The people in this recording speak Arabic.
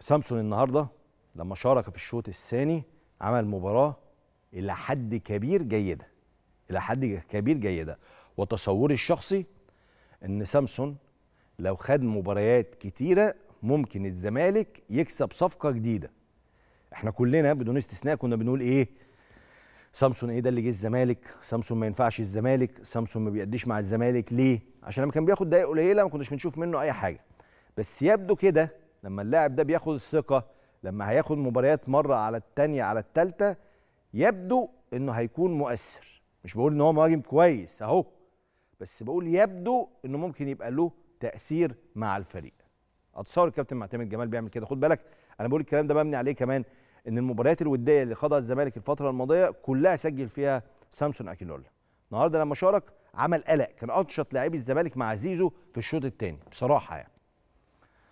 سامسون النهارده لما شارك في الشوط الثاني عمل مباراه الى حد كبير جيده الى حد كبير جيده وتصوري الشخصي ان سامسون لو خد مباريات كتيره ممكن الزمالك يكسب صفقه جديده احنا كلنا بدون استثناء كنا بنقول ايه سامسون ايه ده اللي جه الزمالك سامسون ما ينفعش الزمالك سامسون ما بيأديش مع الزمالك ليه عشان لما كان بياخد دقايق قليله ما كناش بنشوف منه اي حاجه بس يبدو كده لما اللاعب ده بياخد الثقه لما هياخد مباريات مره على الثانيه على الثالثه يبدو انه هيكون مؤثر مش بقول ان هو مهاجم كويس اهو بس بقول يبدو انه ممكن يبقى له تاثير مع الفريق اتصور الكابتن معتمد جمال بيعمل كده خد بالك انا بقول الكلام ده مبني عليه كمان ان المباريات الوديه اللي خاضها الزمالك الفتره الماضيه كلها سجل فيها سامسون اكيلولا النهارده لما شارك عمل قلق كان انشط لاعبي الزمالك مع زيزو في الشوط الثاني بصراحه يعني